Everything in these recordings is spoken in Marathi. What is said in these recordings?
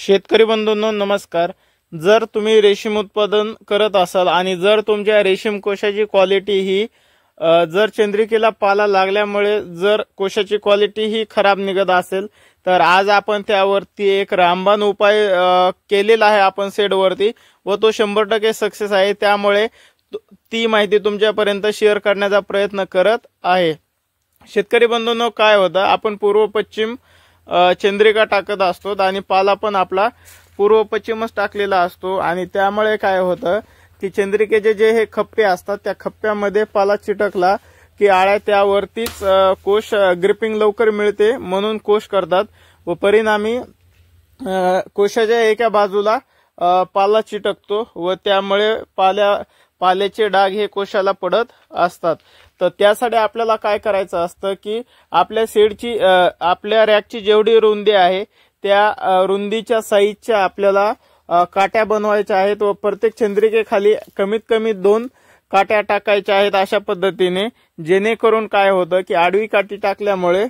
शेतकरी बंधूंनो नमस्कार जर तुम्ही रेशीम उत्पादन करत असाल आणि जर तुमच्या रेशीम कोशाची क्वालिटी ही जर चंद्रिकेला पाला लागल्यामुळे जर कोशाची क्वालिटी ही खराब निघत असेल तर आज आपण त्यावरती एक रामबाण उपाय केलेला आहे आपण सेडवरती व तो शंभर टक्के सक्सेस आहे त्यामुळे ती माहिती तुमच्यापर्यंत शेअर करण्याचा प्रयत्न करत आहे शेतकरी बंधूंनो काय होतं आपण पूर्व पश्चिम चंद्रिका टाकत असतो आणि पाला पण आपला पूर्व पश्चिमच टाकलेला असतो आणि त्यामुळे काय होतं की चंद्रिकेचे जे हे खप्पे असतात त्या खप्प्यामध्ये पाला चिटकला की आळ्या त्यावरतीच कोश ग्रिपिंग लवकर मिळते म्हणून कोश करतात व परिणामी कोशाच्या एका बाजूला पाला चिटकतो व त्यामुळे पाल्या पाल्याचे डाग हे कोशाला पडत असतात तर त्यासाठी आपल्याला काय करायचं असतं की आपल्या सीडची आपल्या रॅकची जेवढी रुंदी आहे त्या रुंदीच्या साईजच्या आपल्याला काट्या बनवायच्या आहेत व प्रत्येक चंद्रिकेखाली कमीत कमी दोन काट्या टाकायच्या आहेत अशा पद्धतीने जेणेकरून काय होतं की आडवी काठी टाकल्यामुळे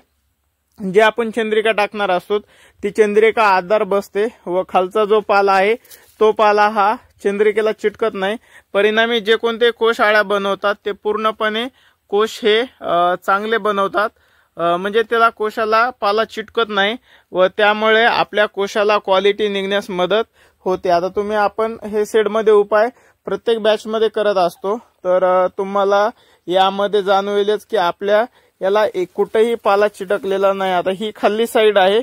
जे आपण चंद्रिका टाकणार असतो ती चंद्रिका आधार बसते व खालचा जो पाला आहे तो पाला हा चंद्रिकेला चिटकत नाही परिणामी जे कोणते कोशाळ्या बनवतात ते पूर्णपणे कोश हे चांगले बनवतात म्हणजे त्याला कोशाला पाला चिटकत नाही व त्यामुळे आपल्या कोशाला क्वालिटी निघण्यास मदत होते आता तुम्ही आपण हे सेडमध्ये उपाय प्रत्येक बॅचमध्ये करत असतो तर तुम्हाला यामध्ये जाणवेलच की आपल्या याला कुठेही पाला चिटकलेला नाही आता ही खाल्ली साईड आहे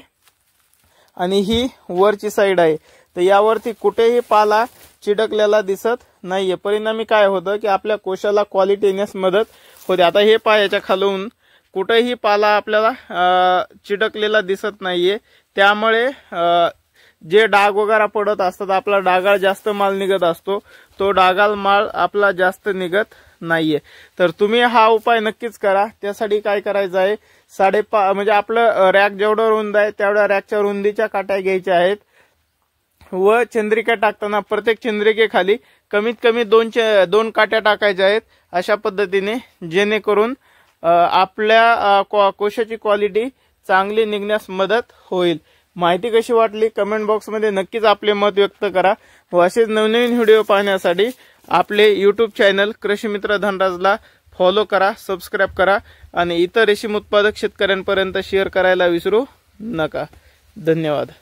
आणि ही वरची साईड आहे तर यावरती कुठेही पाला चिडकलेला दिसत नाहीये परिणामी काय होतं की आपल्या कोशाला क्वालिटी येण्यास मदत होते आता हे पायाच्या खालून कुठेही पाला आपल्याला चिडकलेला दिसत नाहीये त्यामुळे जे डाग वगैरे पडत असतात आपला डागाळ जास्त माल निघत असतो तो डागाळ माल आपला जास्त निघत नाहीये तर तुम्ही हा उपाय नक्कीच करा त्यासाठी काय करायचं आहे साडेपा म्हणजे आपलं रॅक जेवढं रुंद आहे तेवढ्या रॅकच्या रुंदीच्या काट्या घ्यायच्या आहेत व चंद्रिका टाकताना प्रत्येक चंद्रिकेखाली कमीत कमी दोन दोन काट्या टाकायच्या आहेत अशा पद्धतीने जेणेकरून आपल्या कोशाची क्वालिटी चांगली निघण्यास मदत होईल माहिती कशी वाटली कमेंट बॉक्समध्ये नक्कीच आपले मत व्यक्त करा व हो, असेच नवनवीन व्हिडिओ पाहण्यासाठी आपले यूट्यूब चॅनल कृषीमित्र धनराजला फॉलो करा सबस्क्राईब करा आणि इतर रेशीम उत्पादक शेतकऱ्यांपर्यंत शेअर करायला विसरू नका धन्यवाद